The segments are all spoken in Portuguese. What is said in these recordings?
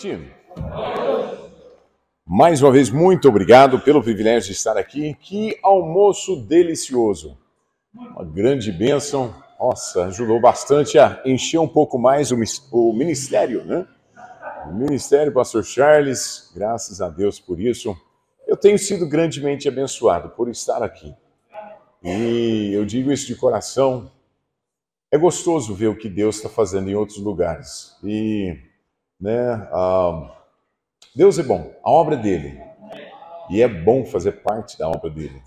noite. Mais uma vez, muito obrigado pelo privilégio de estar aqui. Que almoço delicioso! Uma grande bênção. Nossa, ajudou bastante a encher um pouco mais o ministério, né? O ministério, Pastor Charles, graças a Deus por isso. Eu tenho sido grandemente abençoado por estar aqui. E eu digo isso de coração. É gostoso ver o que Deus está fazendo em outros lugares. E né? Ah, Deus é bom, a obra é dele. E é bom fazer parte da obra dele.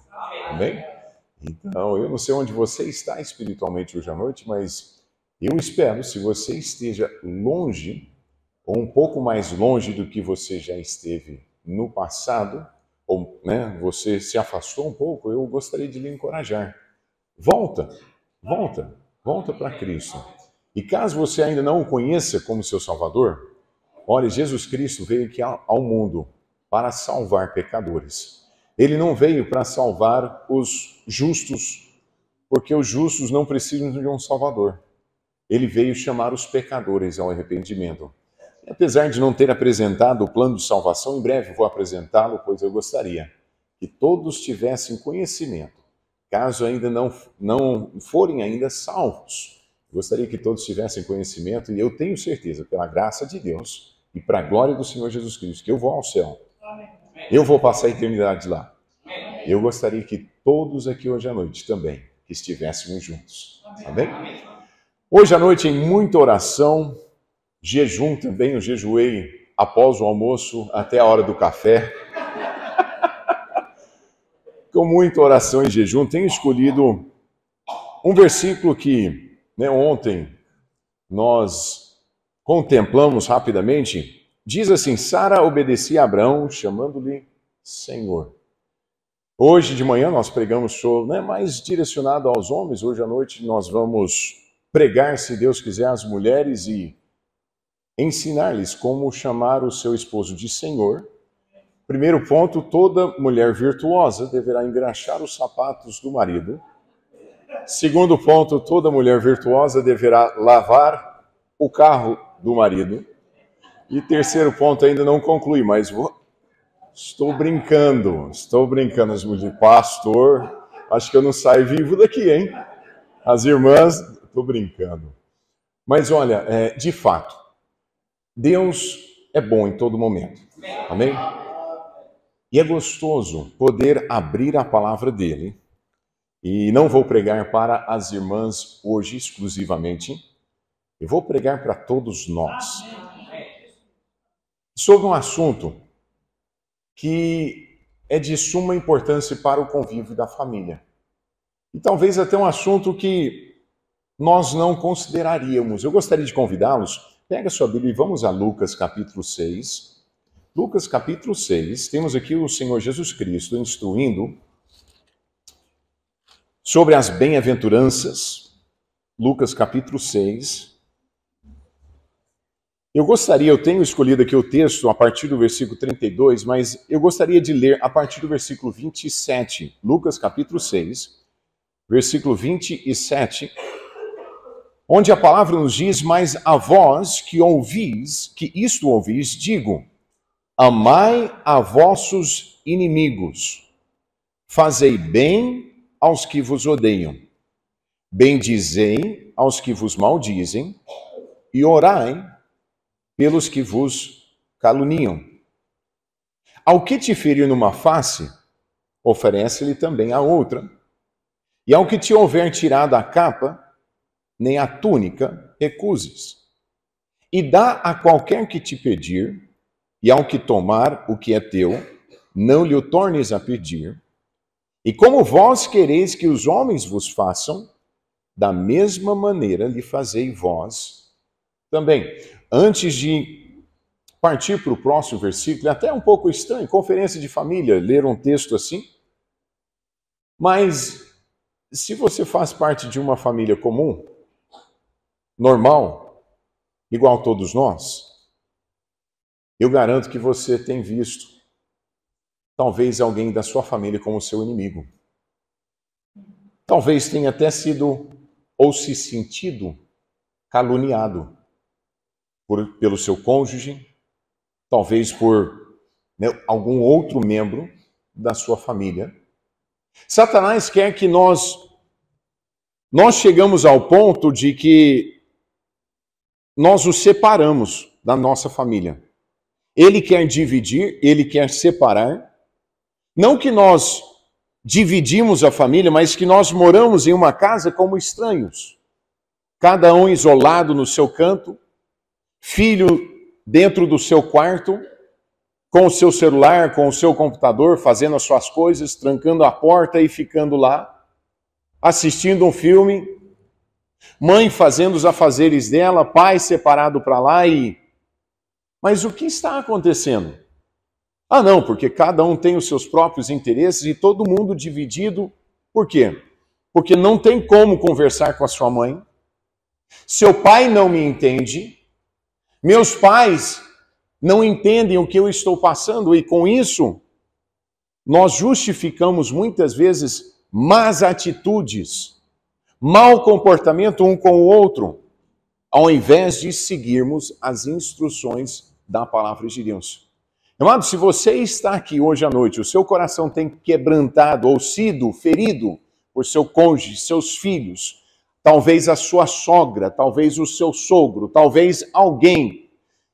Amém? Então, eu não sei onde você está espiritualmente hoje à noite, mas eu espero, se você esteja longe, ou um pouco mais longe do que você já esteve no passado, ou né, você se afastou um pouco, eu gostaria de lhe encorajar. Volta, volta, volta para Cristo. E caso você ainda não o conheça como seu Salvador, Olha, Jesus Cristo veio aqui ao mundo para salvar pecadores. Ele não veio para salvar os justos, porque os justos não precisam de um salvador. Ele veio chamar os pecadores ao arrependimento. E apesar de não ter apresentado o plano de salvação, em breve vou apresentá-lo, pois eu gostaria que todos tivessem conhecimento, caso ainda não, não forem ainda salvos. Gostaria que todos tivessem conhecimento, e eu tenho certeza, pela graça de Deus, e para a glória do Senhor Jesus Cristo, que eu vou ao céu. Eu vou passar a eternidade lá. Eu gostaria que todos aqui hoje à noite também estivéssemos juntos. Amém? Hoje à noite, em muita oração, jejum também, eu jejuei após o almoço até a hora do café. Com muita oração e jejum, tenho escolhido um versículo que né, ontem nós contemplamos rapidamente, diz assim: Sara obedecia a Abraão, chamando-lhe Senhor. Hoje de manhã nós pregamos sobre, né, mais direcionado aos homens, hoje à noite nós vamos pregar, se Deus quiser, às mulheres e ensinar-lhes como chamar o seu esposo de Senhor. Primeiro ponto: toda mulher virtuosa deverá engraxar os sapatos do marido. Segundo ponto: toda mulher virtuosa deverá lavar o carro do marido. E terceiro ponto, ainda não concluí, mas vou... estou brincando, estou brincando. As mulheres, pastor, acho que eu não saio vivo daqui, hein? As irmãs, estou brincando. Mas olha, é, de fato, Deus é bom em todo momento. Amém? E é gostoso poder abrir a palavra dele. E não vou pregar para as irmãs hoje exclusivamente, eu vou pregar para todos nós. Sobre um assunto que é de suma importância para o convívio da família. E talvez até um assunto que nós não consideraríamos. Eu gostaria de convidá-los, pega sua Bíblia e vamos a Lucas capítulo 6. Lucas capítulo 6, temos aqui o Senhor Jesus Cristo instruindo sobre as bem-aventuranças. Lucas capítulo 6, eu gostaria, eu tenho escolhido aqui o texto a partir do versículo 32, mas eu gostaria de ler a partir do versículo 27, Lucas capítulo 6, versículo 27, onde a palavra nos diz: Mas a vós que ouvis, que isto ouvis, digo: amai a vossos inimigos, fazei bem aos que vos odeiam, bendizei aos que vos maldizem, e orai pelos que vos caluniam. Ao que te ferir numa face, oferece-lhe também a outra. E ao que te houver tirado a capa, nem a túnica recuses. E dá a qualquer que te pedir, e ao que tomar o que é teu, não lhe o tornes a pedir. E como vós quereis que os homens vos façam, da mesma maneira lhe fazei vós também. Antes de partir para o próximo versículo, é até um pouco estranho, conferência de família, ler um texto assim. Mas se você faz parte de uma família comum, normal, igual a todos nós, eu garanto que você tem visto talvez alguém da sua família como seu inimigo. Talvez tenha até sido ou se sentido caluniado por, pelo seu cônjuge, talvez por né, algum outro membro da sua família. Satanás quer que nós nós chegamos ao ponto de que nós os separamos da nossa família. Ele quer dividir, ele quer separar. Não que nós dividimos a família, mas que nós moramos em uma casa como estranhos, cada um isolado no seu canto, filho dentro do seu quarto, com o seu celular, com o seu computador, fazendo as suas coisas, trancando a porta e ficando lá, assistindo um filme, mãe fazendo os afazeres dela, pai separado para lá e. Mas o que está acontecendo? Ah, não, porque cada um tem os seus próprios interesses e todo mundo dividido. Por quê? Porque não tem como conversar com a sua mãe. Seu pai não me entende, meus pais não entendem o que eu estou passando e com isso nós justificamos muitas vezes más atitudes, mau comportamento um com o outro, ao invés de seguirmos as instruções da palavra de Deus. Amado, se você está aqui hoje à noite, o seu coração tem quebrantado ou sido ferido por seu cônjuge, seus filhos, talvez a sua sogra, talvez o seu sogro, talvez alguém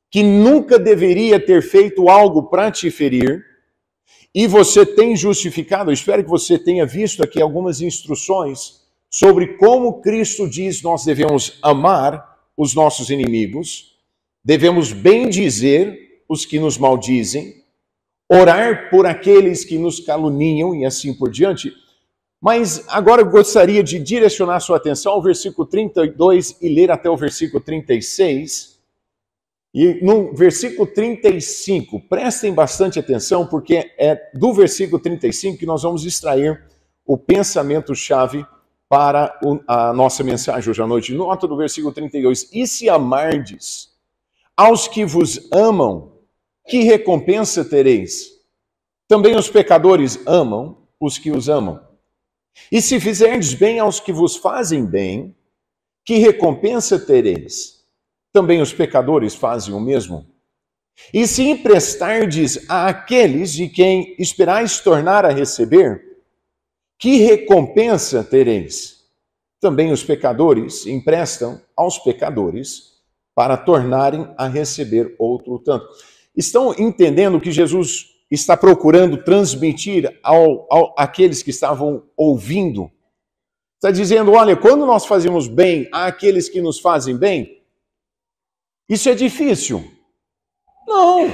que nunca deveria ter feito algo para te ferir, e você tem justificado, espero que você tenha visto aqui algumas instruções sobre como Cristo diz nós devemos amar os nossos inimigos, devemos bendizer os que nos maldizem, orar por aqueles que nos caluniam e assim por diante. Mas agora eu gostaria de direcionar sua atenção ao versículo 32 e ler até o versículo 36. E no versículo 35, prestem bastante atenção, porque é do versículo 35 que nós vamos extrair o pensamento-chave para a nossa mensagem hoje à noite. Nota do versículo 32: E se amardes aos que vos amam, que recompensa tereis? Também os pecadores amam os que os amam. E se fizerdes bem aos que vos fazem bem, que recompensa tereis? Também os pecadores fazem o mesmo. E se emprestardes àqueles de quem esperais tornar a receber, que recompensa tereis? Também os pecadores emprestam aos pecadores para tornarem a receber outro tanto. Estão entendendo que Jesus está procurando transmitir ao, ao, àqueles que estavam ouvindo. Está dizendo: olha, quando nós fazemos bem àqueles que nos fazem bem, isso é difícil. Não.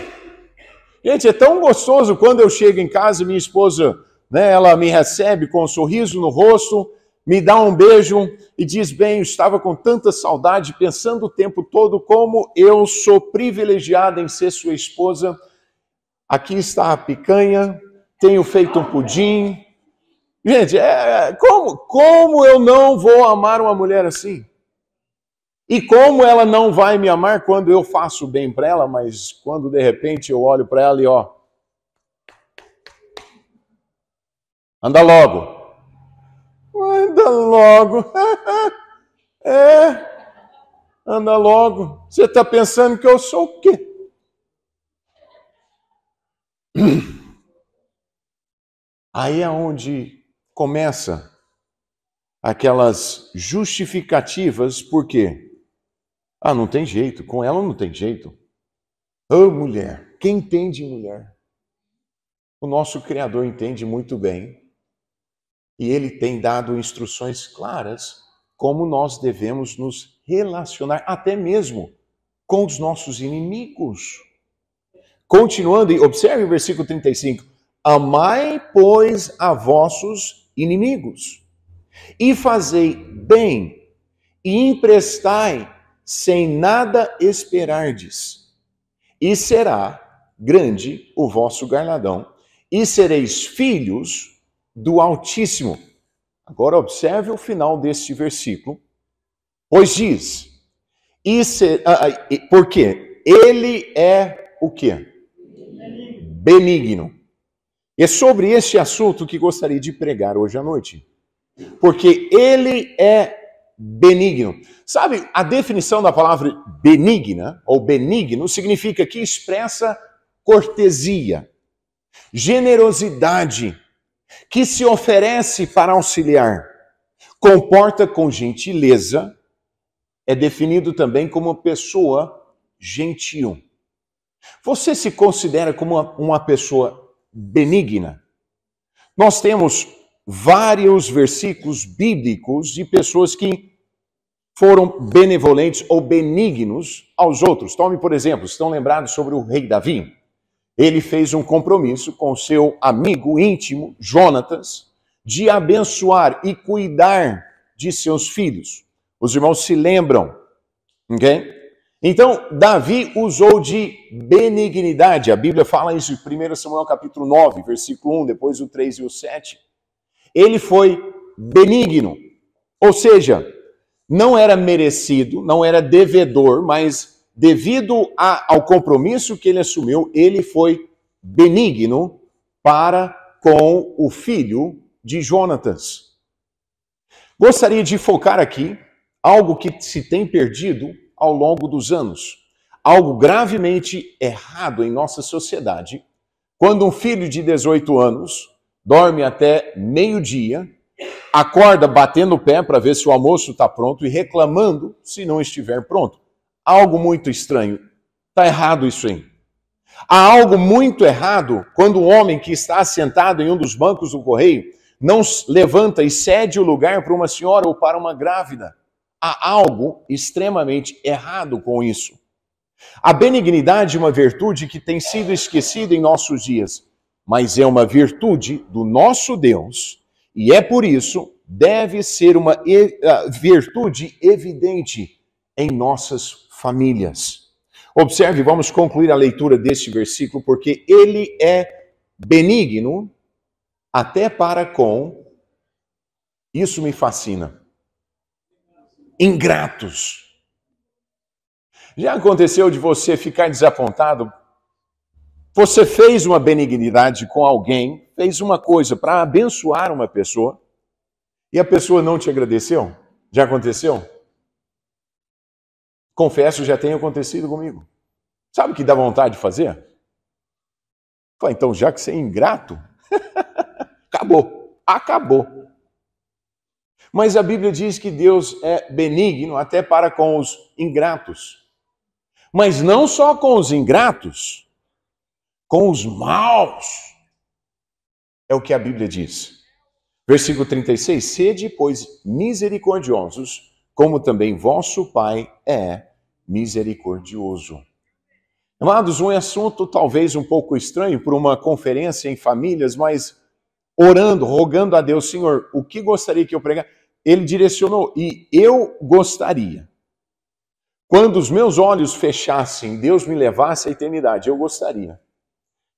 Gente, é tão gostoso quando eu chego em casa e minha esposa, né, ela me recebe com um sorriso no rosto, me dá um beijo e diz: Bem, eu estava com tanta saudade, pensando o tempo todo como eu sou privilegiada em ser sua esposa aqui está a picanha, tenho feito um pudim. Gente, é, é, como, como eu não vou amar uma mulher assim? E como ela não vai me amar quando eu faço bem para ela, mas quando de repente eu olho para ela e ó, anda logo, anda logo, é, anda logo. Você está pensando que eu sou o quê? Aí é onde começa aquelas justificativas, por quê? Ah, não tem jeito, com ela não tem jeito. Ô oh, mulher, quem entende mulher? O nosso Criador entende muito bem e ele tem dado instruções claras como nós devemos nos relacionar, até mesmo com os nossos inimigos. Continuando, e observe o versículo 35. Amai, pois, a vossos inimigos, e fazei bem, e emprestai, sem nada esperardes, e será grande o vosso garladão, e sereis filhos do Altíssimo. Agora observe o final deste versículo, pois diz, e ser, ah, ah porque ele é o quê? benigno. É sobre este assunto que gostaria de pregar hoje à noite. Porque ele é benigno. Sabe, a definição da palavra benigna ou benigno significa que expressa cortesia, generosidade, que se oferece para auxiliar, comporta com gentileza, é definido também como pessoa gentil. Você se considera como uma pessoa benigna? Nós temos vários versículos bíblicos de pessoas que foram benevolentes ou benignos aos outros. Tome, por exemplo, estão lembrados sobre o rei Davi? Ele fez um compromisso com seu amigo íntimo, Jonatas, de abençoar e cuidar de seus filhos. Os irmãos se lembram, ok? Então, Davi usou de benignidade. A Bíblia fala isso em 1 Samuel capítulo 9, versículo 1, depois o 3 e o 7. Ele foi benigno. Ou seja, não era merecido, não era devedor, mas devido a, ao compromisso que ele assumiu, ele foi benigno para com o filho de Jonatas. Gostaria de focar aqui algo que se tem perdido ao longo dos anos. Algo gravemente errado em nossa sociedade quando um filho de 18 anos dorme até meio-dia, acorda batendo o pé para ver se o almoço está pronto e reclamando se não estiver pronto. Algo muito estranho. Está errado isso aí. Há algo muito errado quando um homem que está sentado em um dos bancos do correio não levanta e cede o lugar para uma senhora ou para uma grávida há algo extremamente errado com isso. A benignidade é uma virtude que tem sido esquecida em nossos dias, mas é uma virtude do nosso Deus e é por isso deve ser uma virtude evidente em nossas famílias. Observe, vamos concluir a leitura deste versículo, porque ele é benigno até para com. Isso me fascina ingratos. Já aconteceu de você ficar desapontado? Você fez uma benignidade com alguém, fez uma coisa para abençoar uma pessoa e a pessoa não te agradeceu? Já aconteceu? Confesso, já tem acontecido comigo. Sabe o que dá vontade de fazer? Fala, então, já que você é ingrato, acabou, acabou. Mas a Bíblia diz que Deus é benigno até para com os ingratos. Mas não só com os ingratos, com os maus. É o que a Bíblia diz. Versículo 36: Sede, pois, misericordiosos, como também vosso Pai é misericordioso. Amados, um assunto talvez um pouco estranho para uma conferência em famílias, mas orando, rogando a Deus, Senhor, o que gostaria que eu pregasse? ele direcionou. E eu gostaria, quando os meus olhos fechassem, Deus me levasse à eternidade, eu gostaria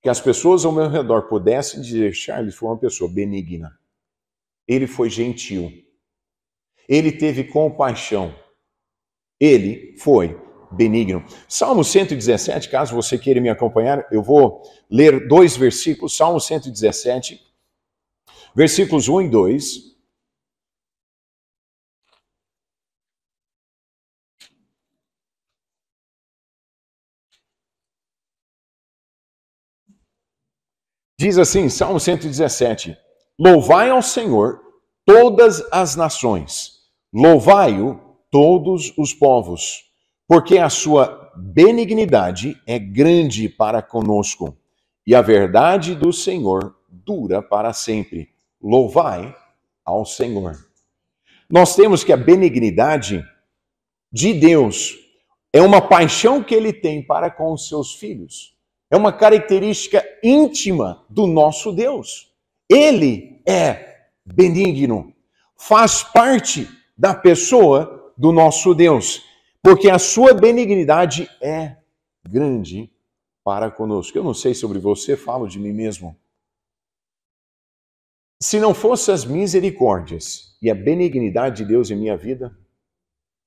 que as pessoas ao meu redor pudessem dizer: Charles foi uma pessoa benigna, ele foi gentil, ele teve compaixão, ele foi benigno. Salmo 117, caso você queira me acompanhar, eu vou ler dois versículos, Salmo 117, versículos 1 e 2. Diz assim, Salmo 117: Louvai ao Senhor todas as nações, louvai-o todos os povos, porque a sua benignidade é grande para conosco, e a verdade do Senhor dura para sempre. Louvai ao Senhor. Nós temos que a benignidade de Deus é uma paixão que ele tem para com os seus filhos é uma característica íntima do nosso Deus. Ele é benigno, faz parte da pessoa do nosso Deus, porque a sua benignidade é grande para conosco. Eu não sei sobre você, falo de mim mesmo. Se não fossem as misericórdias e a benignidade de Deus em minha vida,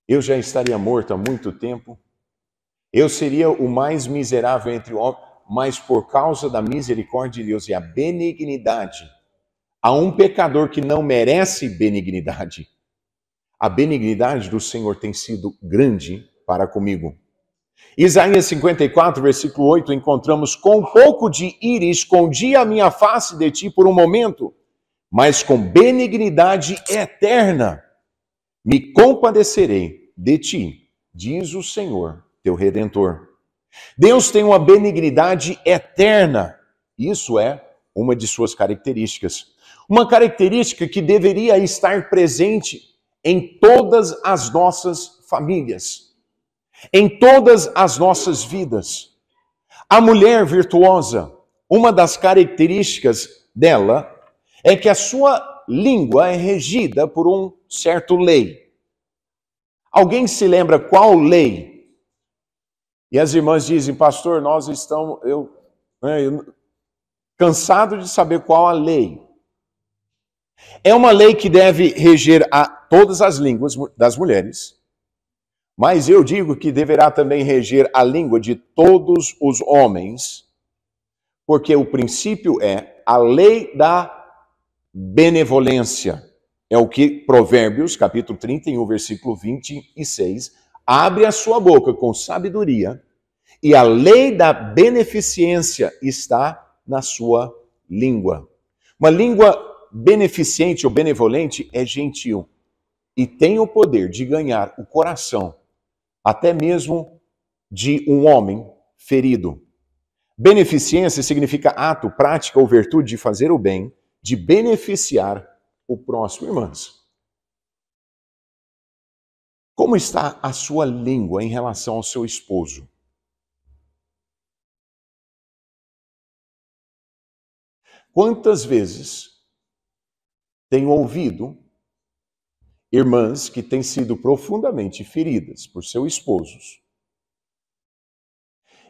eu já estaria morto há muito tempo. Eu seria o mais miserável entre homens mas por causa da misericórdia de Deus e a benignidade a um pecador que não merece benignidade. A benignidade do Senhor tem sido grande para comigo. Isaías 54, versículo 8, encontramos: Com pouco de ira escondi a minha face de ti por um momento, mas com benignidade eterna me compadecerei de ti, diz o Senhor, teu redentor. Deus tem uma benignidade eterna. Isso é uma de suas características. Uma característica que deveria estar presente em todas as nossas famílias, em todas as nossas vidas. A mulher virtuosa, uma das características dela é que a sua língua é regida por um certo lei. Alguém se lembra qual lei e as irmãs dizem, pastor, nós estamos, eu, né, eu cansado de saber qual a lei. É uma lei que deve reger a todas as línguas das mulheres, mas eu digo que deverá também reger a língua de todos os homens, porque o princípio é a lei da benevolência. É o que Provérbios, capítulo 31, versículo 26, abre a sua boca com sabedoria e a lei da beneficência está na sua língua. Uma língua beneficente ou benevolente é gentil e tem o poder de ganhar o coração, até mesmo de um homem ferido. Beneficência significa ato, prática ou virtude de fazer o bem, de beneficiar o próximo, irmãos. Como está a sua língua em relação ao seu esposo? Quantas vezes tenho ouvido irmãs que têm sido profundamente feridas por seus esposos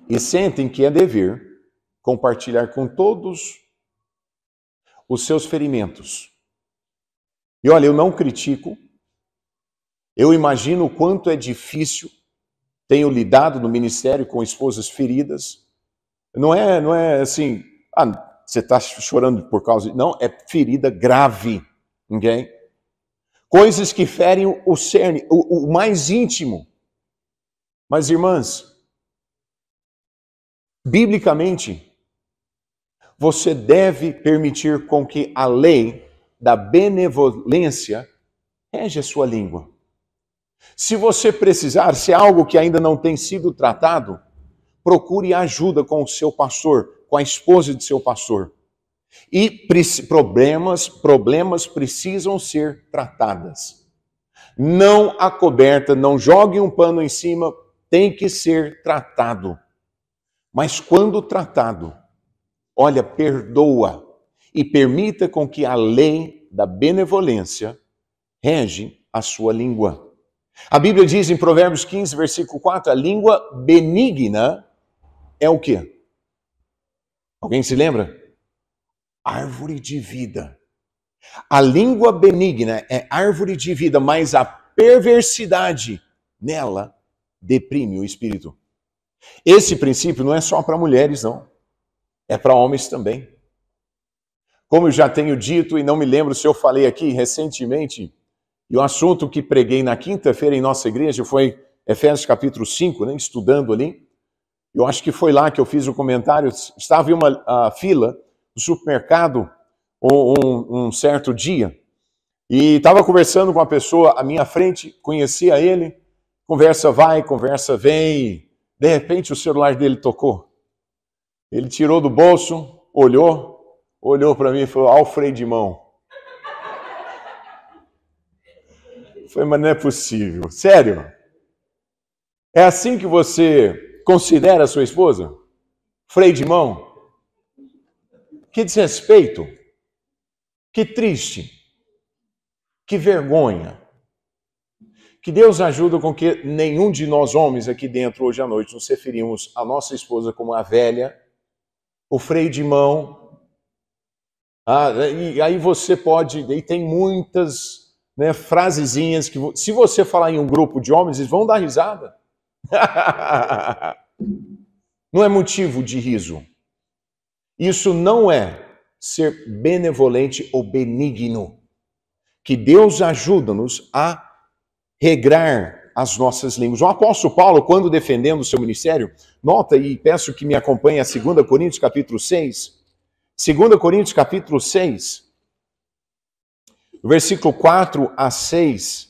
e sentem que é dever compartilhar com todos os seus ferimentos? E olha, eu não critico eu imagino o quanto é difícil. Tenho lidado no ministério com esposas feridas. Não é, não é assim, ah, você está chorando por causa. Não, é ferida grave. Ninguém. Coisas que ferem o cerne, o, o mais íntimo. Mas, irmãs, biblicamente, você deve permitir com que a lei da benevolência rege a sua língua. Se você precisar, se é algo que ainda não tem sido tratado, procure ajuda com o seu pastor, com a esposa de seu pastor. E problemas, problemas precisam ser tratados. Não a coberta, não jogue um pano em cima, tem que ser tratado. Mas quando tratado, olha, perdoa e permita com que a lei da benevolência rege a sua língua. A Bíblia diz em Provérbios 15, versículo 4, a língua benigna é o quê? Alguém se lembra? Árvore de vida. A língua benigna é árvore de vida, mas a perversidade nela deprime o espírito. Esse princípio não é só para mulheres, não. É para homens também. Como eu já tenho dito e não me lembro se eu falei aqui recentemente, e o assunto que preguei na quinta-feira em nossa igreja foi Efésios capítulo 5, né, estudando ali. Eu acho que foi lá que eu fiz o comentário. Estava em uma fila do supermercado um, um certo dia e estava conversando com uma pessoa à minha frente, conhecia ele. Conversa vai, conversa vem. De repente o celular dele tocou. Ele tirou do bolso, olhou, olhou para mim e falou: Alfredimão. Falei, mas não é possível. Sério? É assim que você considera a sua esposa? Freio de mão? Que desrespeito! Que triste! Que vergonha! Que Deus ajuda com que nenhum de nós homens aqui dentro hoje à noite nos referimos à nossa esposa como a velha, o freio de mão. Ah, e aí você pode, e tem muitas né, frasezinhas que, se você falar em um grupo de homens, eles vão dar risada. não é motivo de riso. Isso não é ser benevolente ou benigno. Que Deus ajuda-nos a regrar as nossas línguas. O apóstolo Paulo, quando defendendo o seu ministério, nota e peço que me acompanhe a 2 Coríntios capítulo 6. 2 Coríntios capítulo 6, versículo 4 a 6,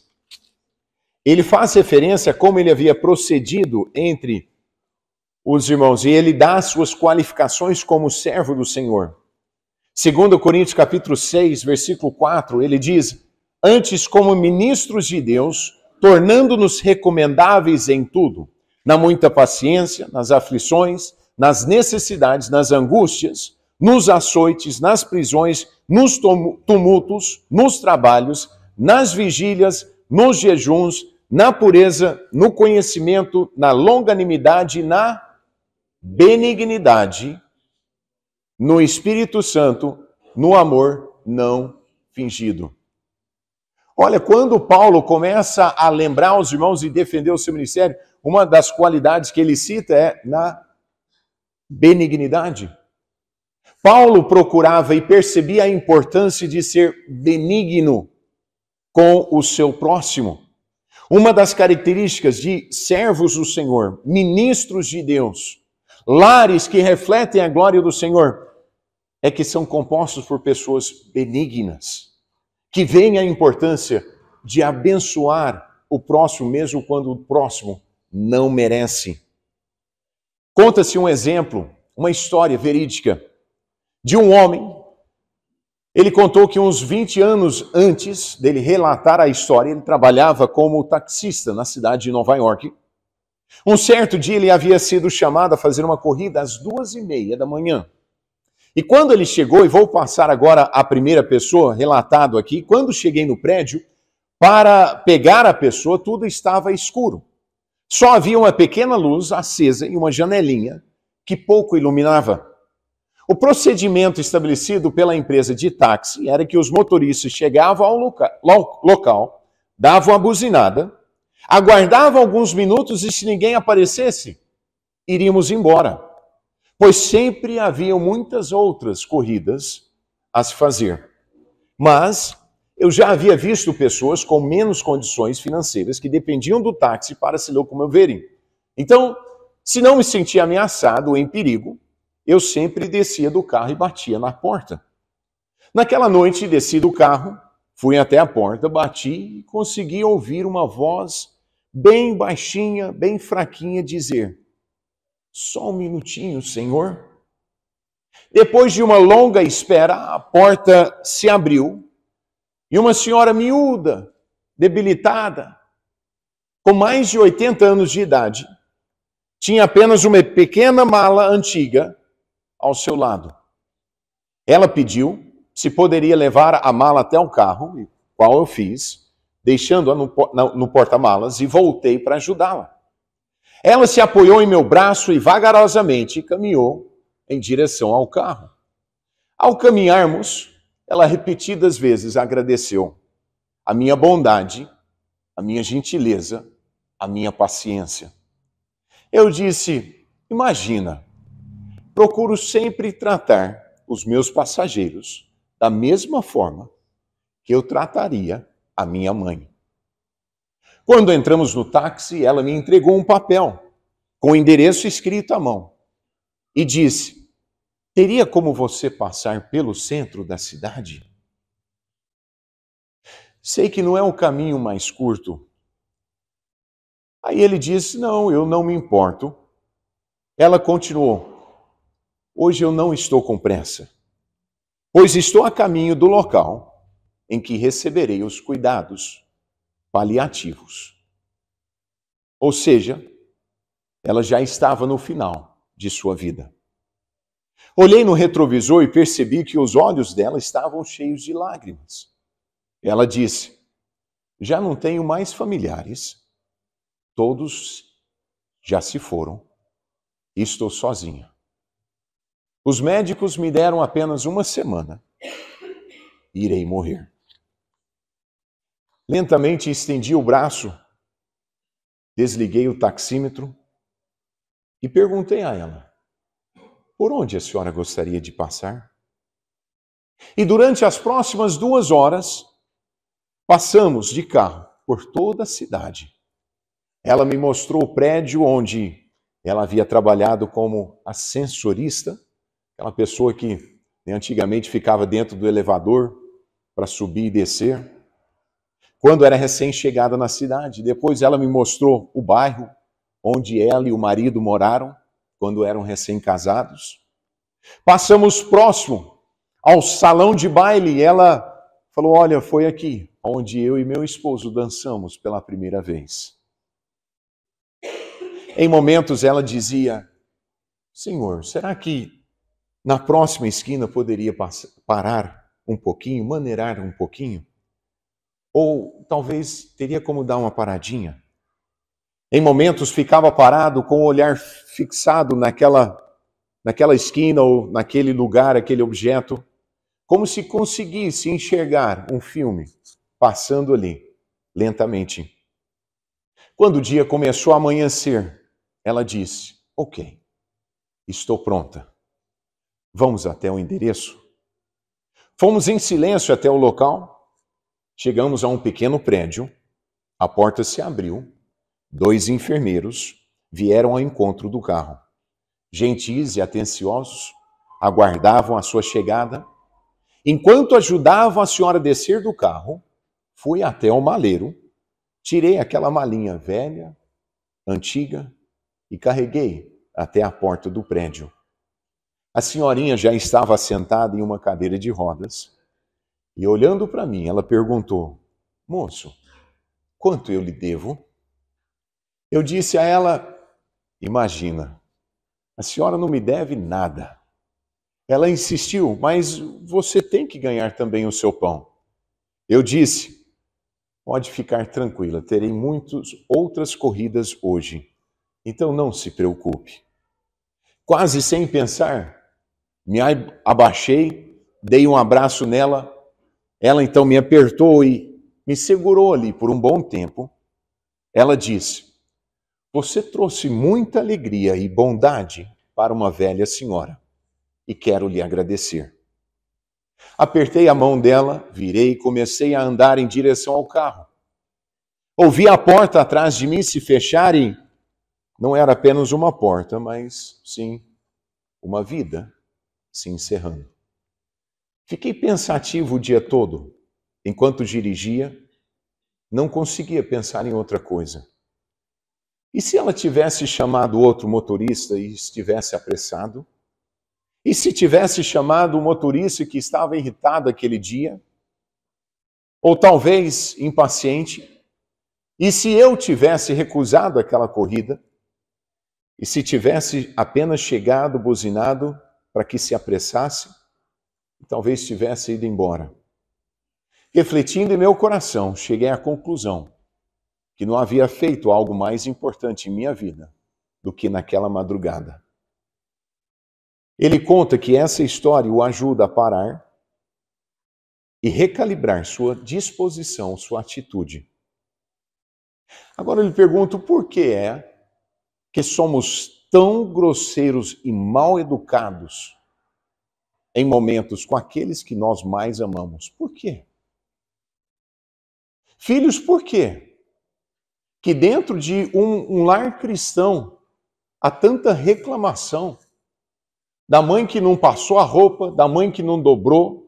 ele faz referência a como ele havia procedido entre os irmãos e ele dá suas qualificações como servo do Senhor. Segundo Coríntios capítulo 6, versículo 4, ele diz: "Antes como ministros de Deus, tornando-nos recomendáveis em tudo, na muita paciência, nas aflições, nas necessidades, nas angústias, nos açoites, nas prisões, nos tumultos, nos trabalhos, nas vigílias, nos jejuns, na pureza, no conhecimento, na longanimidade, na benignidade, no Espírito Santo, no amor não fingido. Olha, quando Paulo começa a lembrar os irmãos e defender o seu ministério, uma das qualidades que ele cita é na benignidade. Paulo procurava e percebia a importância de ser benigno com o seu próximo. Uma das características de servos do Senhor, ministros de Deus, lares que refletem a glória do Senhor, é que são compostos por pessoas benignas, que veem a importância de abençoar o próximo, mesmo quando o próximo não merece. Conta-se um exemplo, uma história verídica de um homem. Ele contou que uns 20 anos antes dele relatar a história, ele trabalhava como taxista na cidade de Nova York. Um certo dia ele havia sido chamado a fazer uma corrida às duas e meia da manhã. E quando ele chegou, e vou passar agora a primeira pessoa relatado aqui, quando cheguei no prédio, para pegar a pessoa, tudo estava escuro. Só havia uma pequena luz acesa e uma janelinha que pouco iluminava. O procedimento estabelecido pela empresa de táxi era que os motoristas chegavam ao loca local, davam a buzinada, aguardavam alguns minutos e se ninguém aparecesse, iríamos embora. Pois sempre haviam muitas outras corridas a se fazer. Mas eu já havia visto pessoas com menos condições financeiras que dependiam do táxi para se locomoverem. Então, se não me sentia ameaçado ou em perigo, eu sempre descia do carro e batia na porta. Naquela noite, desci do carro, fui até a porta, bati e consegui ouvir uma voz bem baixinha, bem fraquinha, dizer: Só um minutinho, senhor. Depois de uma longa espera, a porta se abriu e uma senhora miúda, debilitada, com mais de 80 anos de idade, tinha apenas uma pequena mala antiga ao seu lado. Ela pediu se poderia levar a mala até o carro, qual eu fiz, deixando-a no, no porta-malas e voltei para ajudá-la. Ela se apoiou em meu braço e vagarosamente caminhou em direção ao carro. Ao caminharmos, ela repetidas vezes agradeceu a minha bondade, a minha gentileza, a minha paciência. Eu disse: Imagina, procuro sempre tratar os meus passageiros da mesma forma que eu trataria a minha mãe. Quando entramos no táxi, ela me entregou um papel com o endereço escrito à mão e disse: Teria como você passar pelo centro da cidade? Sei que não é o caminho mais curto. Aí ele disse: Não, eu não me importo. Ela continuou: Hoje eu não estou com pressa, pois estou a caminho do local em que receberei os cuidados paliativos. Ou seja, ela já estava no final de sua vida. Olhei no retrovisor e percebi que os olhos dela estavam cheios de lágrimas. Ela disse: Já não tenho mais familiares, todos já se foram, estou sozinha. Os médicos me deram apenas uma semana. Irei morrer. Lentamente estendi o braço, desliguei o taxímetro e perguntei a ela: Por onde a senhora gostaria de passar? E durante as próximas duas horas, passamos de carro por toda a cidade. Ela me mostrou o prédio onde ela havia trabalhado como ascensorista aquela pessoa que né, antigamente ficava dentro do elevador para subir e descer, quando era recém-chegada na cidade. Depois ela me mostrou o bairro onde ela e o marido moraram quando eram recém-casados. Passamos próximo ao salão de baile e ela falou: Olha, foi aqui onde eu e meu esposo dançamos pela primeira vez. Em momentos ela dizia: Senhor, será que na próxima esquina poderia parar um pouquinho, maneirar um pouquinho, ou talvez teria como dar uma paradinha. Em momentos ficava parado com o olhar fixado naquela naquela esquina ou naquele lugar, aquele objeto, como se conseguisse enxergar um filme passando ali lentamente. Quando o dia começou a amanhecer, ela disse: "OK. Estou pronta." Vamos até o endereço. Fomos em silêncio até o local. Chegamos a um pequeno prédio. A porta se abriu. Dois enfermeiros vieram ao encontro do carro. Gentis e atenciosos, aguardavam a sua chegada. Enquanto ajudavam a senhora a descer do carro, fui até o maleiro, tirei aquela malinha velha, antiga, e carreguei até a porta do prédio. A senhorinha já estava sentada em uma cadeira de rodas e, olhando para mim, ela perguntou: Moço, quanto eu lhe devo? Eu disse a ela: Imagina, a senhora não me deve nada. Ela insistiu: Mas você tem que ganhar também o seu pão. Eu disse: Pode ficar tranquila, terei muitas outras corridas hoje, então não se preocupe. Quase sem pensar, me abaixei, dei um abraço nela, ela então me apertou e me segurou ali por um bom tempo. Ela disse: Você trouxe muita alegria e bondade para uma velha senhora e quero lhe agradecer. Apertei a mão dela, virei e comecei a andar em direção ao carro. Ouvi a porta atrás de mim se fechar e não era apenas uma porta, mas sim uma vida se encerrando. Fiquei pensativo o dia todo, enquanto dirigia, não conseguia pensar em outra coisa. E se ela tivesse chamado outro motorista e estivesse apressado? E se tivesse chamado o motorista que estava irritado aquele dia? Ou talvez impaciente? E se eu tivesse recusado aquela corrida? E se tivesse apenas chegado, buzinado para que se apressasse e talvez tivesse ido embora. Refletindo em meu coração, cheguei à conclusão que não havia feito algo mais importante em minha vida do que naquela madrugada. Ele conta que essa história o ajuda a parar e recalibrar sua disposição, sua atitude. Agora eu lhe pergunto por que é que somos tão grosseiros e mal educados em momentos com aqueles que nós mais amamos. Por quê? Filhos, por quê? Que dentro de um, um lar cristão há tanta reclamação da mãe que não passou a roupa, da mãe que não dobrou.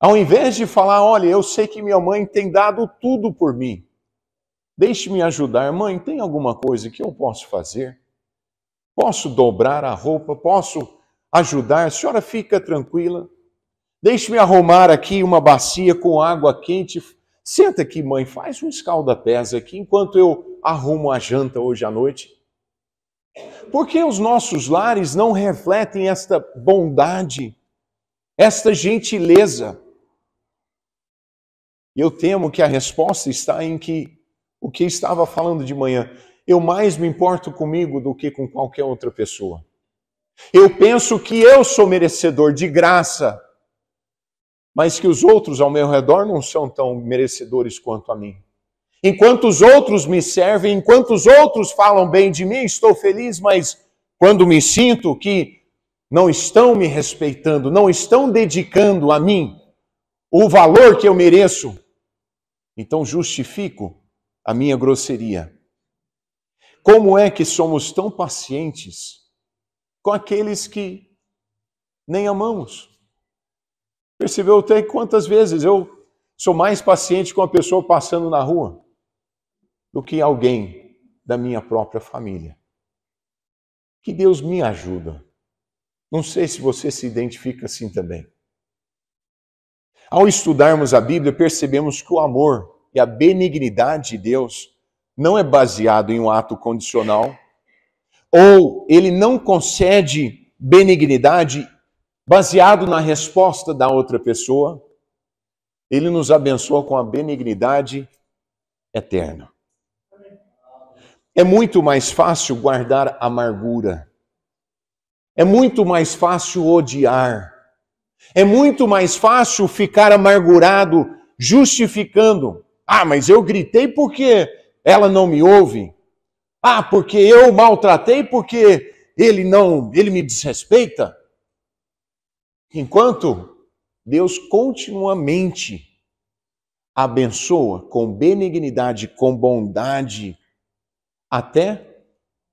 Ao invés de falar, olha, eu sei que minha mãe tem dado tudo por mim. Deixe-me ajudar, mãe, tem alguma coisa que eu posso fazer? Posso dobrar a roupa? Posso ajudar? A senhora fica tranquila. Deixe-me arrumar aqui uma bacia com água quente. Senta aqui, mãe, faz um escalda-pés aqui enquanto eu arrumo a janta hoje à noite. Por que os nossos lares não refletem esta bondade, esta gentileza? Eu temo que a resposta está em que o que estava falando de manhã, eu mais me importo comigo do que com qualquer outra pessoa. Eu penso que eu sou merecedor de graça, mas que os outros ao meu redor não são tão merecedores quanto a mim. Enquanto os outros me servem, enquanto os outros falam bem de mim, estou feliz, mas quando me sinto que não estão me respeitando, não estão dedicando a mim o valor que eu mereço, então justifico a minha grosseria como é que somos tão pacientes com aqueles que nem amamos? Percebeu até quantas vezes eu sou mais paciente com a pessoa passando na rua do que alguém da minha própria família. Que Deus me ajuda. Não sei se você se identifica assim também. Ao estudarmos a Bíblia, percebemos que o amor e a benignidade de Deus não é baseado em um ato condicional, ou ele não concede benignidade baseado na resposta da outra pessoa, ele nos abençoa com a benignidade eterna. É muito mais fácil guardar amargura. É muito mais fácil odiar. É muito mais fácil ficar amargurado justificando. Ah, mas eu gritei porque ela não me ouve? Ah, porque eu maltratei, porque ele não, ele me desrespeita? Enquanto Deus continuamente abençoa com benignidade, com bondade, até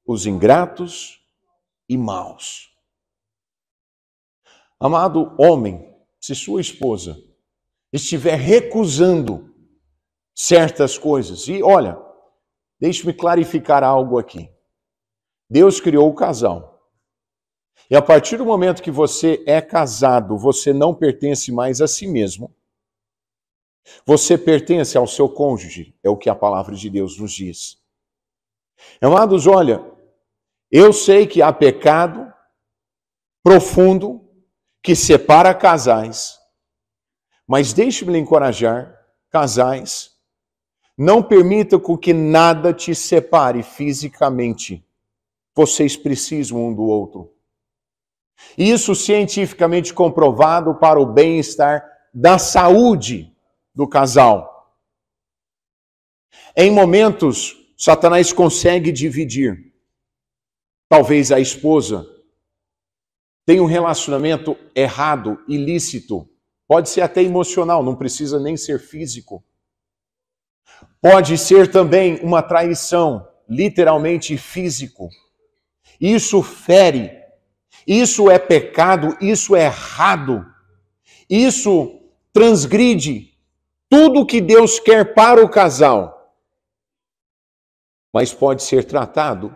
os ingratos e maus. Amado homem, se sua esposa estiver recusando certas coisas, e olha, Deixe-me clarificar algo aqui. Deus criou o casal. E a partir do momento que você é casado, você não pertence mais a si mesmo. Você pertence ao seu cônjuge, é o que a palavra de Deus nos diz. Amados, olha, eu sei que há pecado profundo que separa casais, mas deixe-me lhe encorajar, casais, não permita com que nada te separe fisicamente. Vocês precisam um do outro. Isso cientificamente comprovado para o bem-estar da saúde do casal. Em momentos, Satanás consegue dividir. Talvez a esposa tenha um relacionamento errado, ilícito, pode ser até emocional, não precisa nem ser físico. Pode ser também uma traição, literalmente físico. Isso fere, isso é pecado, isso é errado, isso transgride tudo que Deus quer para o casal. Mas pode ser tratado,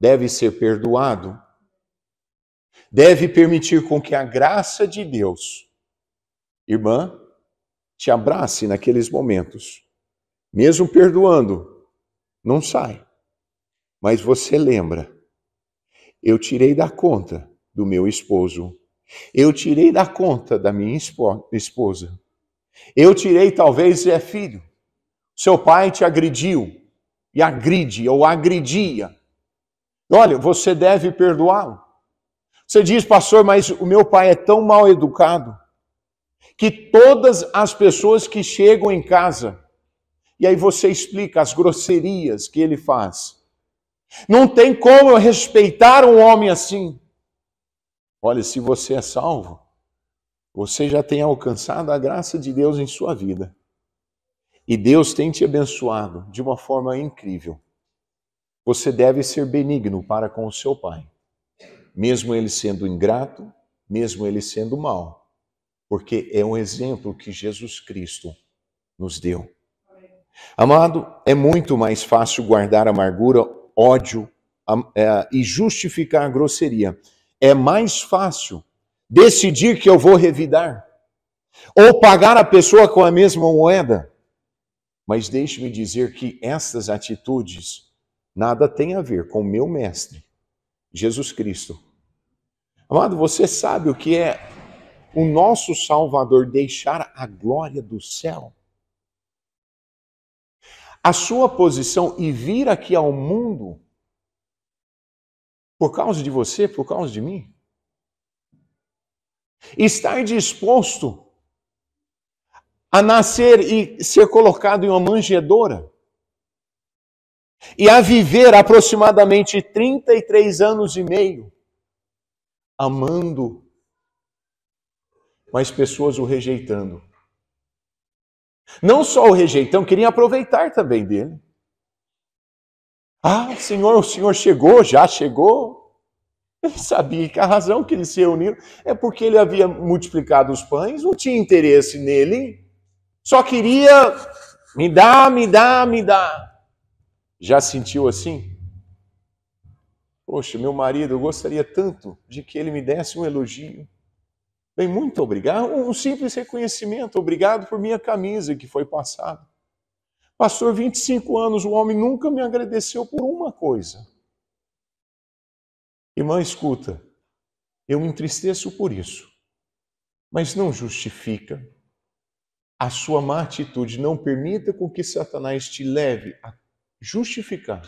deve ser perdoado, deve permitir com que a graça de Deus, irmã, te abrace naqueles momentos. Mesmo perdoando, não sai. Mas você lembra: eu tirei da conta do meu esposo, eu tirei da conta da minha esposa, eu tirei, talvez, é filho. Seu pai te agrediu e agride ou agredia. Olha, você deve perdoá-lo. Você diz, pastor, mas o meu pai é tão mal educado que todas as pessoas que chegam em casa, e aí você explica as grosserias que ele faz. Não tem como eu respeitar um homem assim. Olha, se você é salvo, você já tem alcançado a graça de Deus em sua vida. E Deus tem te abençoado de uma forma incrível. Você deve ser benigno para com o seu pai, mesmo ele sendo ingrato, mesmo ele sendo mau porque é um exemplo que Jesus Cristo nos deu. Amado, é muito mais fácil guardar amargura, ódio é, e justificar a grosseria. É mais fácil decidir que eu vou revidar ou pagar a pessoa com a mesma moeda. Mas deixe-me dizer que estas atitudes nada têm a ver com meu mestre, Jesus Cristo. Amado, você sabe o que é o nosso Salvador deixar a glória do céu, a sua posição e vir aqui ao mundo por causa de você, por causa de mim? Estar disposto a nascer e ser colocado em uma manjedoura? E a viver aproximadamente 33 anos e meio, amando mas pessoas o rejeitando. Não só o rejeitando, queriam aproveitar também dele. Ah, Senhor, o Senhor chegou, já chegou. Ele sabia que a razão que eles se reuniram é porque ele havia multiplicado os pães, não tinha interesse nele, só queria me dá, me dá, me dá. Já sentiu assim? Poxa, meu marido, eu gostaria tanto de que ele me desse um elogio. Bem, muito obrigado. Um simples reconhecimento. Obrigado por minha camisa que foi passada. Pastor, 25 anos, o homem nunca me agradeceu por uma coisa. Irmã, escuta, eu me entristeço por isso, mas não justifica a sua má atitude, não permita com que Satanás te leve a justificar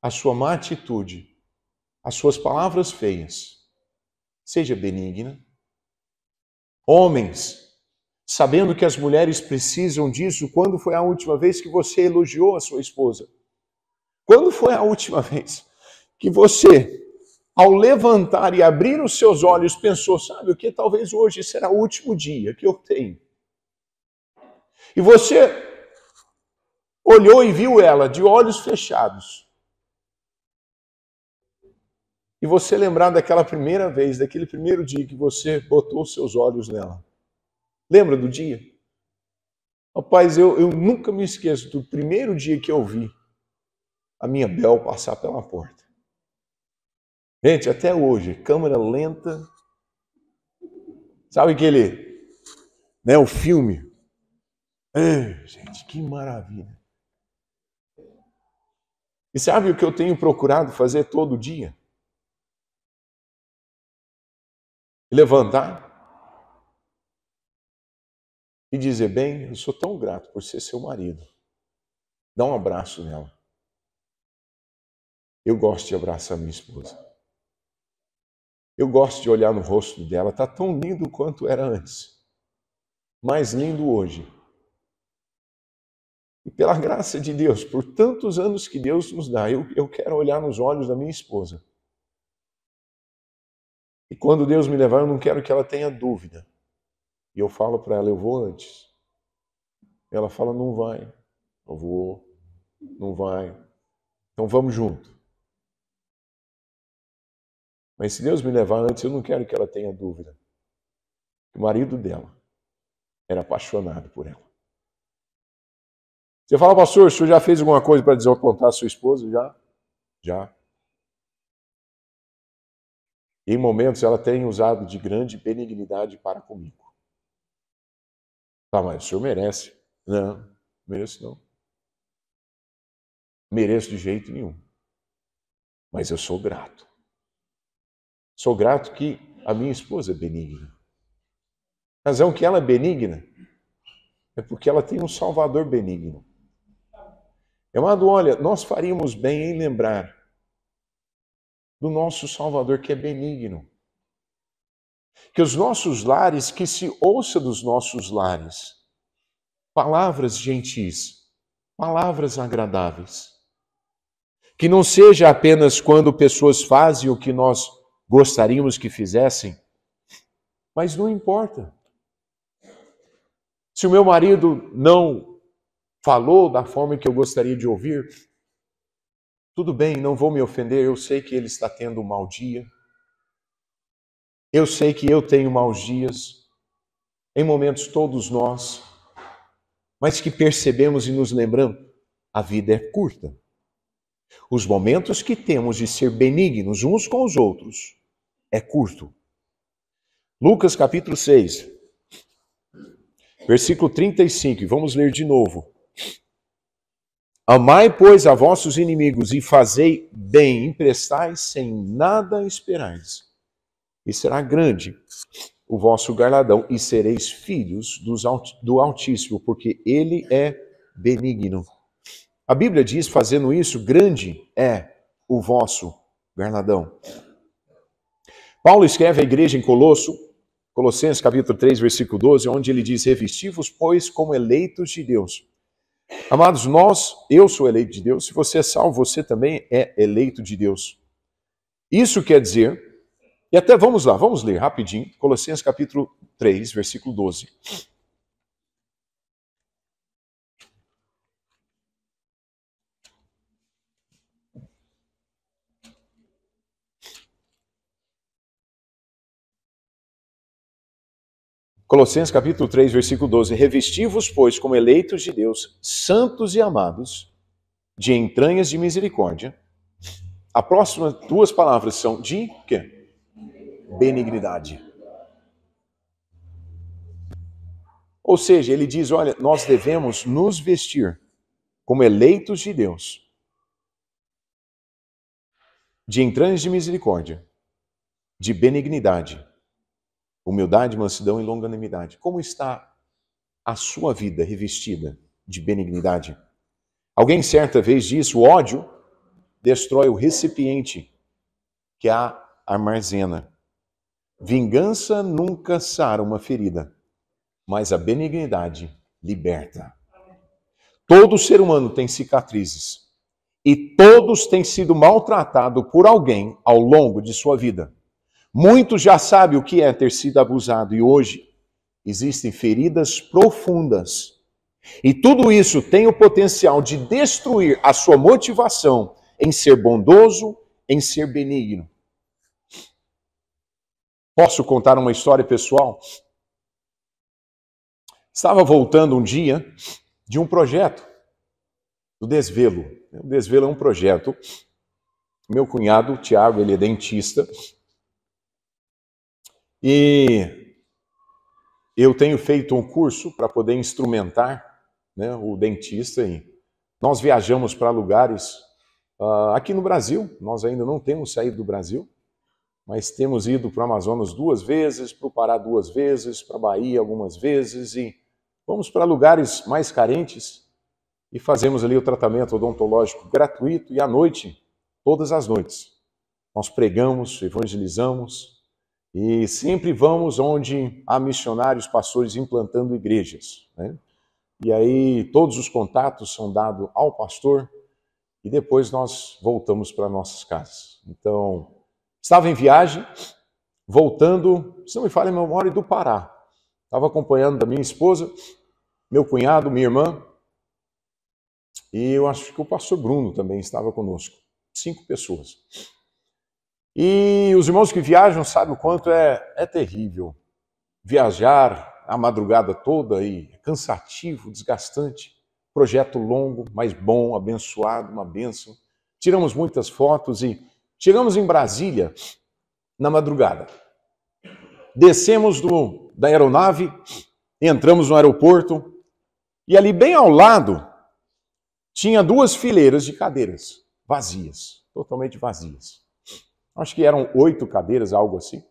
a sua má atitude, as suas palavras feias. Seja benigna Homens, sabendo que as mulheres precisam disso, quando foi a última vez que você elogiou a sua esposa? Quando foi a última vez que você, ao levantar e abrir os seus olhos, pensou: sabe o que? Talvez hoje será o último dia que eu tenho. E você olhou e viu ela de olhos fechados, e você lembrar daquela primeira vez, daquele primeiro dia que você botou seus olhos nela. Lembra do dia? Rapaz, eu, eu nunca me esqueço do primeiro dia que eu vi a minha Bel passar pela porta. Gente, até hoje, câmera lenta. Sabe aquele, né, o filme? Ai, gente, que maravilha. E sabe o que eu tenho procurado fazer todo dia? levantar e dizer: Bem, eu sou tão grato por ser seu marido. Dá um abraço nela. Eu gosto de abraçar minha esposa. Eu gosto de olhar no rosto dela, está tão lindo quanto era antes. Mais lindo hoje. E pela graça de Deus, por tantos anos que Deus nos dá, eu, eu quero olhar nos olhos da minha esposa e quando Deus me levar, eu não quero que ela tenha dúvida. E eu falo para ela, eu vou antes. Ela fala, não vai. Eu vou, não vai. Então vamos junto. Mas se Deus me levar antes, eu não quero que ela tenha dúvida. O marido dela era apaixonado por ela. Você fala, pastor, o senhor já fez alguma coisa para desapontar a sua esposa? Já? Já. Em momentos ela tem usado de grande benignidade para comigo. Tá, mas o senhor merece. Não, mereço não. Mereço de jeito nenhum. Mas eu sou grato. Sou grato que a minha esposa é benigna. A razão é que ela é benigna é porque ela tem um Salvador benigno. Amado, olha, nós faríamos bem em lembrar do nosso Salvador que é benigno. Que os nossos lares, que se ouça dos nossos lares, palavras gentis, palavras agradáveis. Que não seja apenas quando pessoas fazem o que nós gostaríamos que fizessem, mas não importa. Se o meu marido não falou da forma que eu gostaria de ouvir, tudo bem, não vou me ofender, eu sei que ele está tendo um mau dia. Eu sei que eu tenho maus dias. Em momentos todos nós, mas que percebemos e nos lembramos, a vida é curta. Os momentos que temos de ser benignos uns com os outros é curto. Lucas capítulo 6, versículo 35, vamos ler de novo. Amai, pois, a vossos inimigos e fazei bem, emprestai sem nada esperais. E será grande o vosso galardão, e sereis filhos do Altíssimo, porque ele é benigno. A Bíblia diz, fazendo isso, grande é o vosso galardão. Paulo escreve à igreja em Colosso, Colossenses capítulo 3, versículo 12, onde ele diz, revesti-vos, pois, como eleitos de Deus, Amados, nós, eu sou eleito de Deus, se você é salvo, você também é eleito de Deus. Isso quer dizer, e até vamos lá, vamos ler rapidinho, Colossenses capítulo 3, versículo 12. Colossenses capítulo 3, versículo 12: Revesti-vos, pois, como eleitos de Deus, santos e amados, de entranhas de misericórdia. A próxima duas palavras são de quê? Benignidade. Ou seja, ele diz: olha, nós devemos nos vestir como eleitos de Deus, de entranhas de misericórdia, de benignidade humildade, mansidão e longanimidade. Como está a sua vida revestida de benignidade? Alguém certa vez disse: o ódio destrói o recipiente que a armazena. Vingança nunca sara uma ferida, mas a benignidade liberta. Todo ser humano tem cicatrizes e todos têm sido maltratados por alguém ao longo de sua vida. Muitos já sabem o que é ter sido abusado e hoje existem feridas profundas. E tudo isso tem o potencial de destruir a sua motivação em ser bondoso, em ser benigno. Posso contar uma história pessoal? Estava voltando um dia de um projeto, do Desvelo. O Desvelo é um projeto. Meu cunhado, Tiago, ele é dentista, e eu tenho feito um curso para poder instrumentar né, o dentista. E nós viajamos para lugares uh, aqui no Brasil, nós ainda não temos saído do Brasil, mas temos ido para o Amazonas duas vezes, para o Pará duas vezes, para a Bahia algumas vezes e vamos para lugares mais carentes e fazemos ali o tratamento odontológico gratuito e à noite, todas as noites. Nós pregamos, evangelizamos, e sempre vamos onde há missionários, pastores implantando igrejas. Né? E aí todos os contatos são dados ao pastor e depois nós voltamos para nossas casas. Então, estava em viagem, voltando, se não me falha a memória, do Pará. Estava acompanhando da minha esposa, meu cunhado, minha irmã, e eu acho que o pastor Bruno também estava conosco. Cinco pessoas. E os irmãos que viajam sabem o quanto é, é terrível viajar a madrugada toda aí, é cansativo, desgastante. Projeto longo, mas bom, abençoado, uma bênção. Tiramos muitas fotos e chegamos em Brasília na madrugada. Descemos do, da aeronave, entramos no aeroporto e ali bem ao lado tinha duas fileiras de cadeiras vazias, totalmente vazias acho que eram oito cadeiras, algo assim.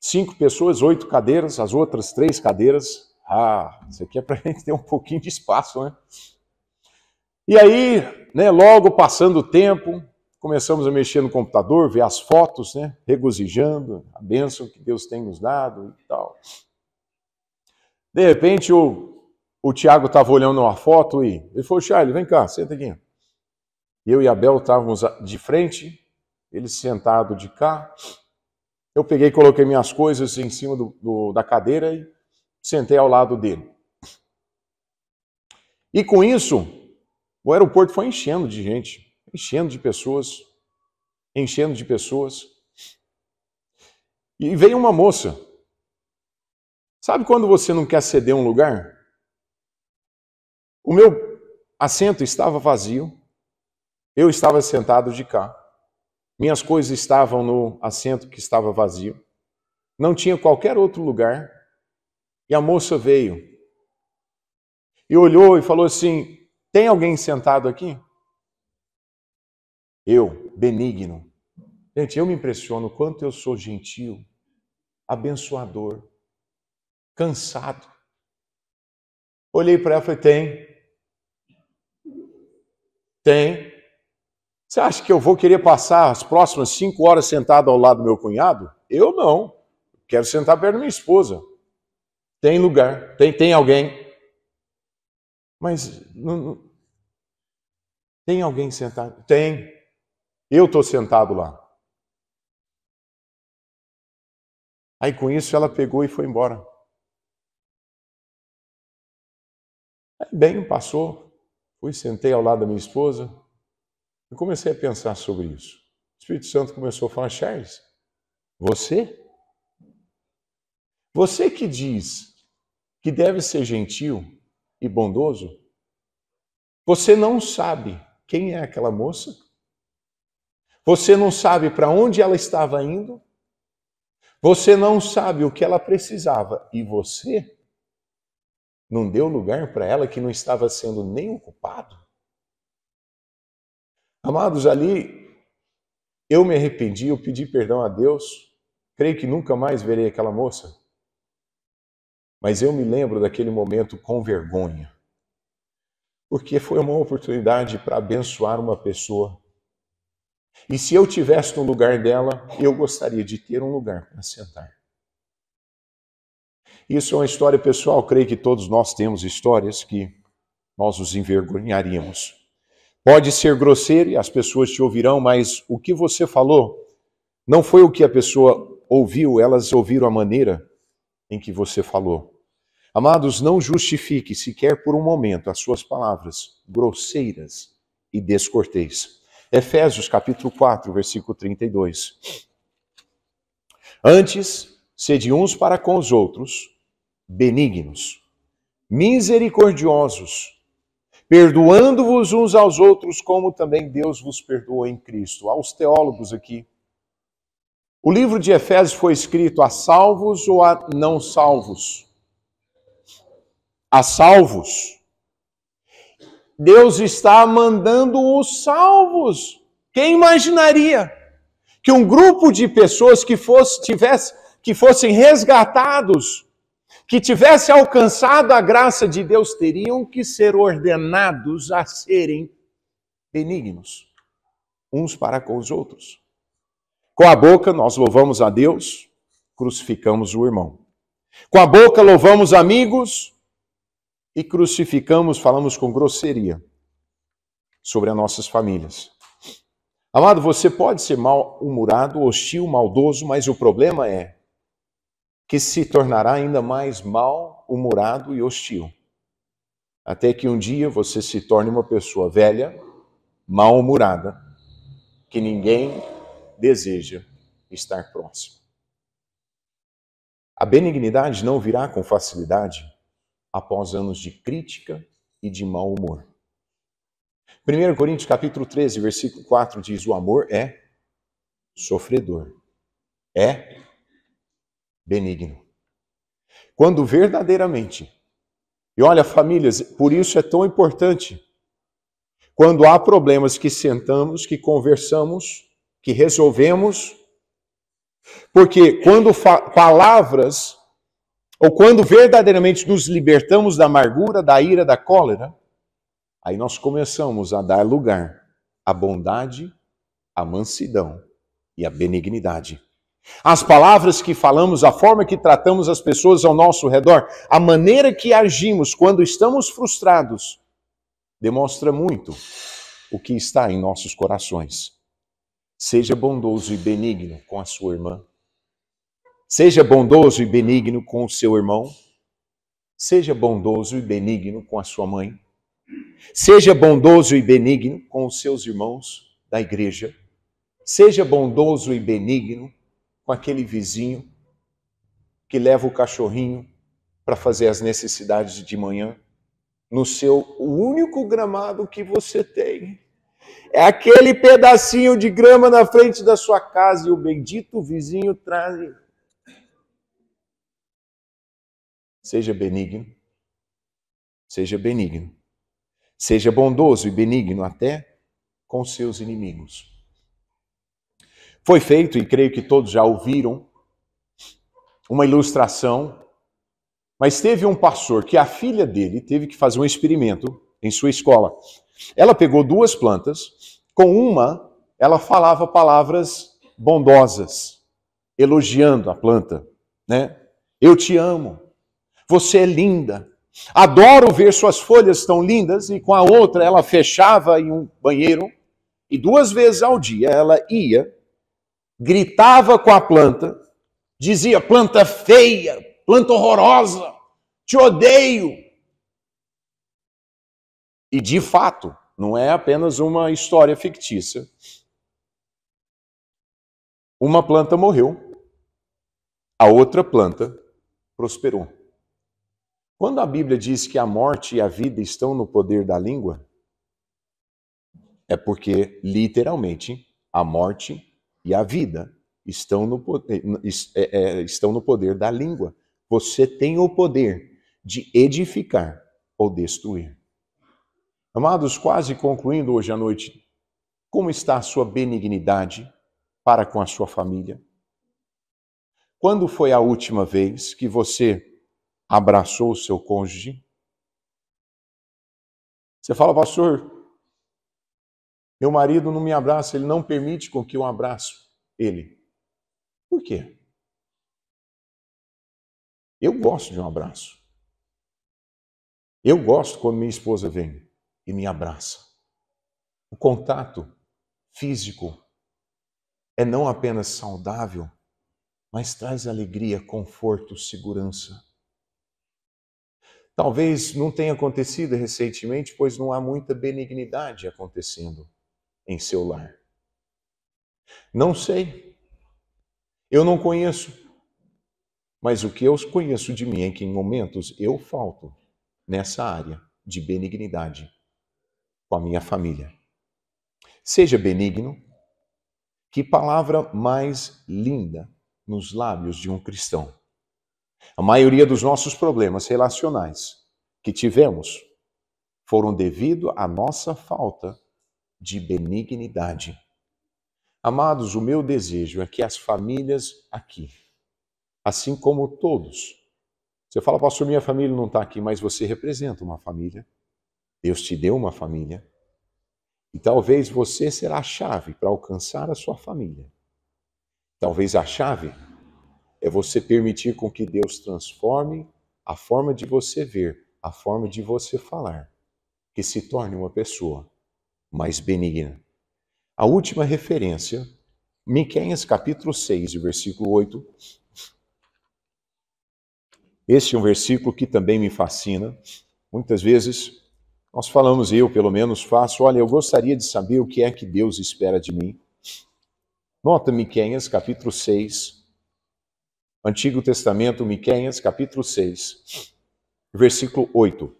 Cinco pessoas, oito cadeiras, as outras três cadeiras. Ah, isso aqui é para a gente ter um pouquinho de espaço, né? E aí, né, logo passando o tempo, começamos a mexer no computador, ver as fotos, né, regozijando a bênção que Deus tem nos dado e tal. De repente, o, o Tiago estava olhando uma foto e ele falou, Charles, vem cá, senta aqui. Eu e a Bel estávamos de frente ele sentado de cá. Eu peguei, coloquei minhas coisas em cima do, do, da cadeira e sentei ao lado dele. E com isso, o aeroporto foi enchendo de gente, enchendo de pessoas, enchendo de pessoas. E veio uma moça. Sabe quando você não quer ceder um lugar? O meu assento estava vazio, eu estava sentado de cá. Minhas coisas estavam no assento que estava vazio. Não tinha qualquer outro lugar. E a moça veio e olhou e falou assim: Tem alguém sentado aqui? Eu, benigno. Gente, eu me impressiono quanto eu sou gentil, abençoador, cansado. Olhei para ela e falei: Tem. Tem. Você acha que eu vou querer passar as próximas cinco horas sentado ao lado do meu cunhado? Eu não. Quero sentar perto da minha esposa. Tem lugar, tem, tem alguém. Mas não, não... tem alguém sentado? Tem. Eu estou sentado lá. Aí com isso ela pegou e foi embora. Aí, é bem, passou. Fui, sentei ao lado da minha esposa. Eu comecei a pensar sobre isso. O Espírito Santo começou a falar: Charles, você? Você que diz que deve ser gentil e bondoso, você não sabe quem é aquela moça? Você não sabe para onde ela estava indo? Você não sabe o que ela precisava e você não deu lugar para ela que não estava sendo nem ocupado? Amados, ali eu me arrependi, eu pedi perdão a Deus, creio que nunca mais verei aquela moça. Mas eu me lembro daquele momento com vergonha, porque foi uma oportunidade para abençoar uma pessoa. E se eu tivesse no lugar dela, eu gostaria de ter um lugar para sentar. Isso é uma história pessoal, creio que todos nós temos histórias que nós nos envergonharíamos. Pode ser grosseiro e as pessoas te ouvirão, mas o que você falou não foi o que a pessoa ouviu, elas ouviram a maneira em que você falou. Amados, não justifique sequer por um momento as suas palavras grosseiras e descortês. Efésios capítulo 4, versículo 32. Antes, sede uns para com os outros benignos, misericordiosos, perdoando-vos uns aos outros, como também Deus vos perdoou em Cristo. Aos teólogos aqui. O livro de Efésios foi escrito a salvos ou a não salvos? A salvos. Deus está mandando os salvos. Quem imaginaria que um grupo de pessoas que fosse, tivesse, que fossem resgatados que tivesse alcançado a graça de Deus teriam que ser ordenados a serem benignos uns para com os outros. Com a boca nós louvamos a Deus, crucificamos o irmão. Com a boca louvamos amigos e crucificamos, falamos com grosseria sobre as nossas famílias. Amado, você pode ser mal-humorado, hostil, maldoso, mas o problema é que se tornará ainda mais mal-humorado e hostil. Até que um dia você se torne uma pessoa velha, mal-humorada, que ninguém deseja estar próximo. A benignidade não virá com facilidade após anos de crítica e de mau humor. 1 Coríntios capítulo 13, versículo 4 diz: "O amor é sofredor, é benigno. Quando verdadeiramente, e olha, famílias, por isso é tão importante, quando há problemas que sentamos, que conversamos, que resolvemos, porque quando palavras, ou quando verdadeiramente nos libertamos da amargura, da ira, da cólera, aí nós começamos a dar lugar à bondade, à mansidão e à benignidade. As palavras que falamos, a forma que tratamos as pessoas ao nosso redor, a maneira que agimos quando estamos frustrados, demonstra muito o que está em nossos corações. Seja bondoso e benigno com a sua irmã. Seja bondoso e benigno com o seu irmão. Seja bondoso e benigno com a sua mãe. Seja bondoso e benigno com os seus irmãos da igreja. Seja bondoso e benigno com aquele vizinho que leva o cachorrinho para fazer as necessidades de manhã no seu o único gramado que você tem. É aquele pedacinho de grama na frente da sua casa e o bendito vizinho traz. Seja benigno. Seja benigno. Seja bondoso e benigno até com seus inimigos. Foi feito, e creio que todos já ouviram, uma ilustração, mas teve um pastor que a filha dele teve que fazer um experimento em sua escola. Ela pegou duas plantas, com uma ela falava palavras bondosas, elogiando a planta, né? Eu te amo. Você é linda. Adoro ver suas folhas tão lindas. E com a outra, ela fechava em um banheiro e duas vezes ao dia ela ia gritava com a planta, dizia: planta feia, planta horrorosa, te odeio. E de fato, não é apenas uma história fictícia. Uma planta morreu, a outra planta prosperou. Quando a Bíblia diz que a morte e a vida estão no poder da língua, é porque, literalmente, a morte e a vida estão no, poder, é, é, estão no poder da língua. Você tem o poder de edificar ou destruir. Amados, quase concluindo hoje à noite, como está a sua benignidade para com a sua família? Quando foi a última vez que você abraçou o seu cônjuge? Você fala, pastor, meu marido não me abraça, ele não permite com que eu abraço ele. Por quê? Eu gosto de um abraço. Eu gosto quando minha esposa vem e me abraça. O contato físico é não apenas saudável, mas traz alegria, conforto, segurança. Talvez não tenha acontecido recentemente, pois não há muita benignidade acontecendo em seu lar? Não sei. Eu não conheço. Mas o que eu conheço de mim é que em momentos eu falto nessa área de benignidade com a minha família. Seja benigno. Que palavra mais linda nos lábios de um cristão. A maioria dos nossos problemas relacionais que tivemos foram devido à nossa falta de benignidade. Amados, o meu desejo é que as famílias aqui, assim como todos, você fala, pastor, minha família não está aqui, mas você representa uma família. Deus te deu uma família. E talvez você será a chave para alcançar a sua família. Talvez a chave é você permitir com que Deus transforme a forma de você ver, a forma de você falar, que se torne uma pessoa mas benigna. A última referência, Miqueias capítulo 6, versículo 8. Este é um versículo que também me fascina. Muitas vezes nós falamos, eu pelo menos faço, olha, eu gostaria de saber o que é que Deus espera de mim. Nota Miqueias capítulo 6, Antigo Testamento, Miqueias capítulo 6, versículo 8.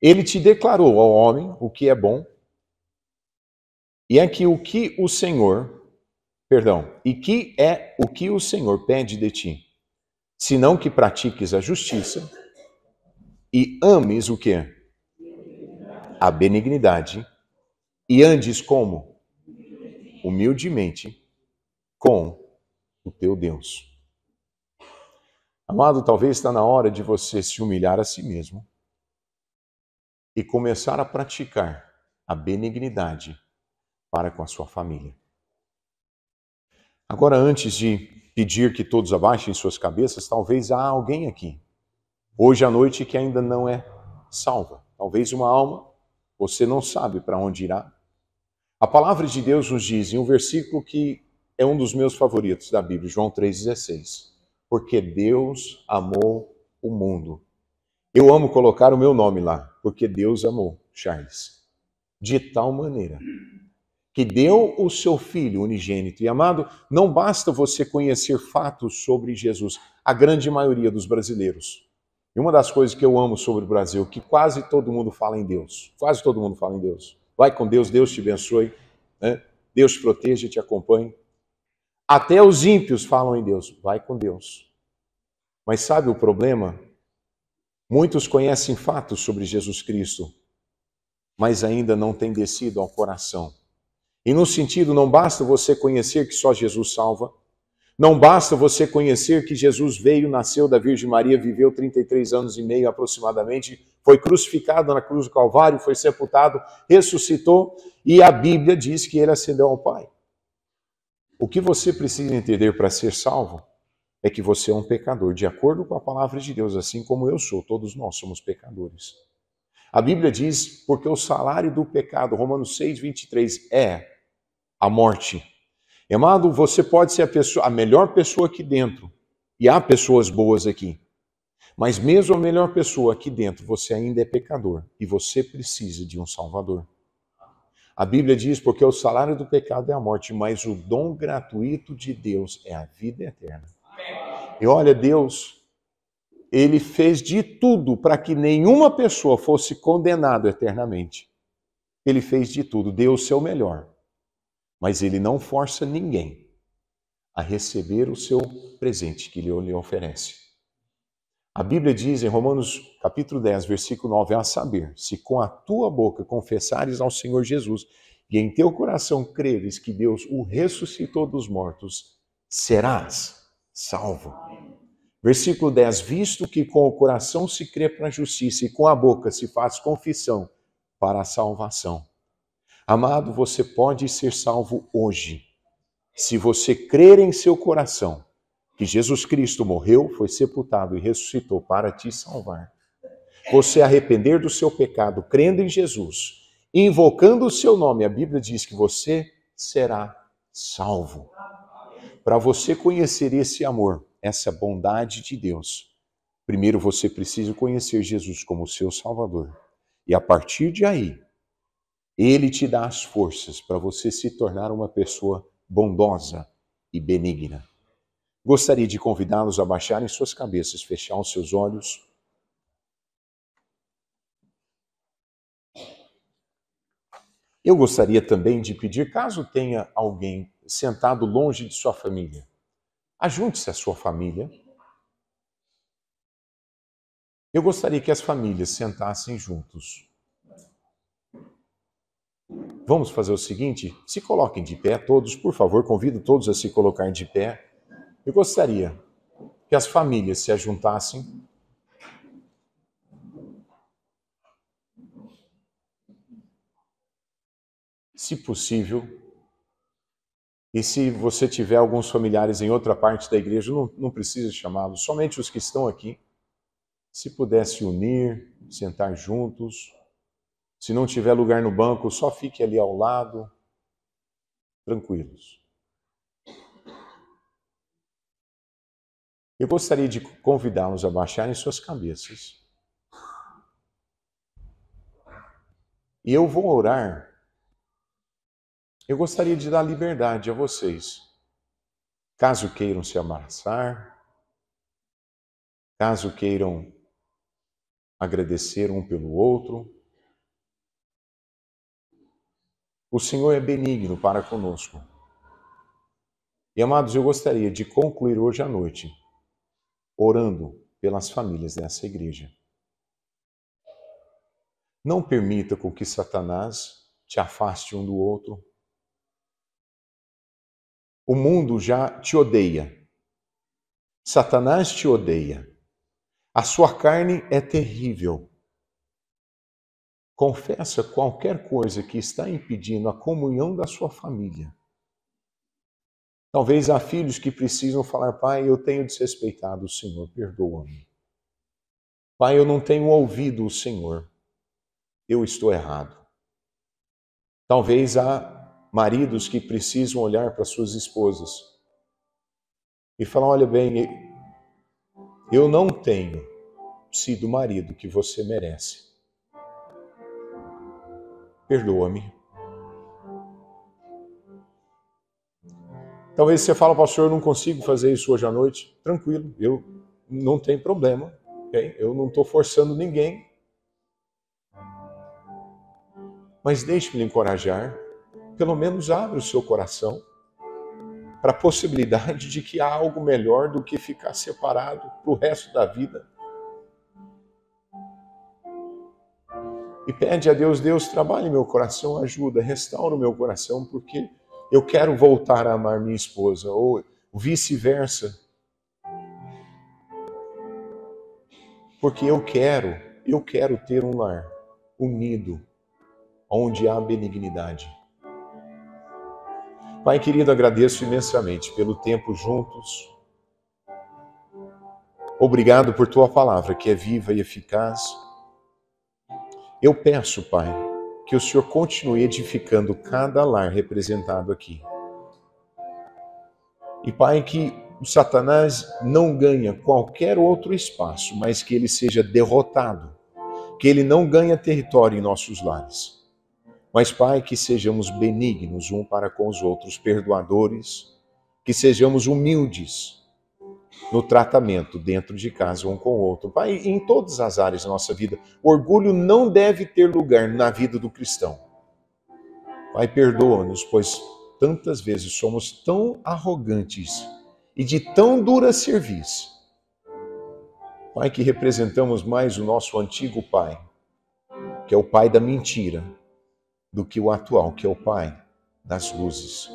Ele te declarou ao homem o que é bom, e é que o que o Senhor, perdão, e que é o que o Senhor pede de ti, senão que pratiques a justiça e ames o que? A benignidade, e andes como? Humildemente com o teu Deus. Amado, talvez está na hora de você se humilhar a si mesmo e começar a praticar a benignidade para com a sua família. Agora, antes de pedir que todos abaixem suas cabeças, talvez há alguém aqui, hoje à noite, que ainda não é salva. Talvez uma alma, você não sabe para onde irá. A palavra de Deus nos diz, em um versículo que é um dos meus favoritos da Bíblia, João 3,16: Porque Deus amou o mundo eu amo colocar o meu nome lá, porque Deus amou Charles de tal maneira que deu o seu filho unigênito. E amado, não basta você conhecer fatos sobre Jesus, a grande maioria dos brasileiros. E uma das coisas que eu amo sobre o Brasil, que quase todo mundo fala em Deus. Quase todo mundo fala em Deus. Vai com Deus, Deus te abençoe, né? Deus te proteja, te acompanhe. Até os ímpios falam em Deus. Vai com Deus. Mas sabe o problema? Muitos conhecem fatos sobre Jesus Cristo, mas ainda não têm descido ao coração. E no sentido, não basta você conhecer que só Jesus salva, não basta você conhecer que Jesus veio, nasceu da Virgem Maria, viveu 33 anos e meio aproximadamente, foi crucificado na cruz do Calvário, foi sepultado, ressuscitou e a Bíblia diz que ele ascendeu ao Pai. O que você precisa entender para ser salvo é que você é um pecador, de acordo com a palavra de Deus, assim como eu sou, todos nós somos pecadores. A Bíblia diz, porque o salário do pecado, Romanos 6, 23, é a morte. amado, você pode ser a, pessoa, a melhor pessoa aqui dentro, e há pessoas boas aqui, mas mesmo a melhor pessoa aqui dentro, você ainda é pecador, e você precisa de um Salvador. A Bíblia diz, porque o salário do pecado é a morte, mas o dom gratuito de Deus é a vida eterna. E olha, Deus, ele fez de tudo para que nenhuma pessoa fosse condenada eternamente. Ele fez de tudo, deu o seu melhor. Mas ele não força ninguém a receber o seu presente que ele lhe oferece. A Bíblia diz em Romanos capítulo 10, versículo 9, a saber, se com a tua boca confessares ao Senhor Jesus e em teu coração creres que Deus o ressuscitou dos mortos, serás salvo. Versículo 10: Visto que com o coração se crê para a justiça e com a boca se faz confissão para a salvação. Amado, você pode ser salvo hoje, se você crer em seu coração que Jesus Cristo morreu, foi sepultado e ressuscitou para te salvar. Você arrepender do seu pecado, crendo em Jesus, invocando o seu nome, a Bíblia diz que você será salvo. Para você conhecer esse amor, essa bondade de Deus, primeiro você precisa conhecer Jesus como seu Salvador. E a partir de aí, ele te dá as forças para você se tornar uma pessoa bondosa e benigna. Gostaria de convidá-los a baixarem suas cabeças, fechar os seus olhos. Eu gostaria também de pedir, caso tenha alguém sentado longe de sua família. Ajunte-se à sua família. Eu gostaria que as famílias sentassem juntos. Vamos fazer o seguinte: se coloquem de pé, todos, por favor, convido todos a se colocarem de pé. Eu gostaria que as famílias se ajuntassem. Se possível, e se você tiver alguns familiares em outra parte da igreja, não, não precisa chamá-los, somente os que estão aqui. Se puder se unir, sentar juntos. Se não tiver lugar no banco, só fique ali ao lado, tranquilos. Eu gostaria de convidá-los a baixarem suas cabeças. E eu vou orar eu gostaria de dar liberdade a vocês, caso queiram se abraçar, caso queiram agradecer um pelo outro. O Senhor é benigno para conosco. E amados, eu gostaria de concluir hoje à noite orando pelas famílias dessa igreja. Não permita com que Satanás te afaste um do outro, o mundo já te odeia. Satanás te odeia. A sua carne é terrível. Confessa qualquer coisa que está impedindo a comunhão da sua família. Talvez há filhos que precisam falar: Pai, eu tenho desrespeitado o Senhor, perdoa-me. Pai, eu não tenho ouvido o Senhor, eu estou errado. Talvez há maridos que precisam olhar para suas esposas e falar: olha bem, eu não tenho sido o marido que você merece. Perdoa-me. Talvez você fale, pastor, eu não consigo fazer isso hoje à noite. Tranquilo, eu não tenho problema. Okay? Eu não estou forçando ninguém. Mas deixe-me encorajar pelo menos abre o seu coração para a possibilidade de que há algo melhor do que ficar separado para o resto da vida. E pede a Deus, Deus, trabalhe meu coração, ajuda, restaura o meu coração, porque eu quero voltar a amar minha esposa, ou vice-versa. Porque eu quero, eu quero ter um lar unido, onde há benignidade. Pai querido, agradeço imensamente pelo tempo juntos. Obrigado por tua palavra que é viva e eficaz. Eu peço, Pai, que o Senhor continue edificando cada lar representado aqui. E, Pai, que o Satanás não ganha qualquer outro espaço, mas que ele seja derrotado, que ele não ganhe território em nossos lares. Mas, Pai, que sejamos benignos um para com os outros, perdoadores, que sejamos humildes no tratamento dentro de casa um com o outro. Pai, em todas as áreas da nossa vida, orgulho não deve ter lugar na vida do cristão. Pai, perdoa-nos, pois tantas vezes somos tão arrogantes e de tão dura serviço. Pai, que representamos mais o nosso antigo pai, que é o pai da mentira do que o atual, que é o Pai das luzes.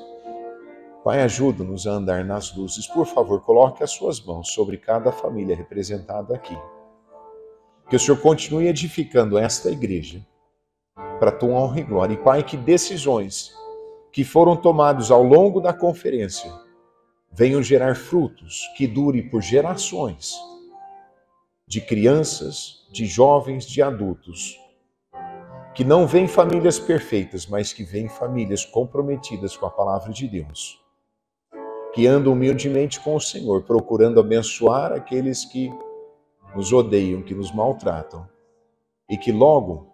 Pai, ajuda-nos a andar nas luzes. Por favor, coloque as suas mãos sobre cada família representada aqui. Que o Senhor continue edificando esta igreja para tua honra e glória. E, Pai, que decisões que foram tomadas ao longo da conferência venham gerar frutos que dure por gerações de crianças, de jovens, de adultos que não vem famílias perfeitas, mas que vem famílias comprometidas com a palavra de Deus, que andam humildemente com o Senhor, procurando abençoar aqueles que nos odeiam, que nos maltratam, e que logo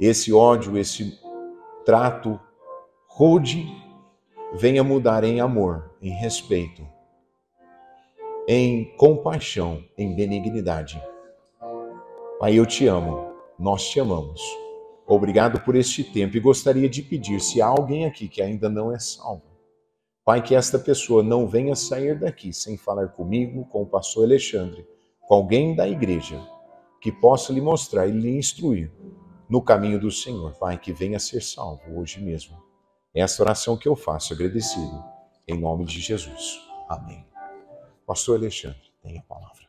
esse ódio, esse trato rude venha mudar em amor, em respeito, em compaixão, em benignidade. Pai, eu te amo. Nós te amamos. Obrigado por este tempo e gostaria de pedir se há alguém aqui que ainda não é salvo. Pai, que esta pessoa não venha sair daqui sem falar comigo, com o pastor Alexandre, com alguém da igreja, que possa lhe mostrar e lhe instruir no caminho do Senhor. Pai, que venha ser salvo hoje mesmo. É esta oração que eu faço agradecido, em nome de Jesus. Amém. Pastor Alexandre, tenha a palavra.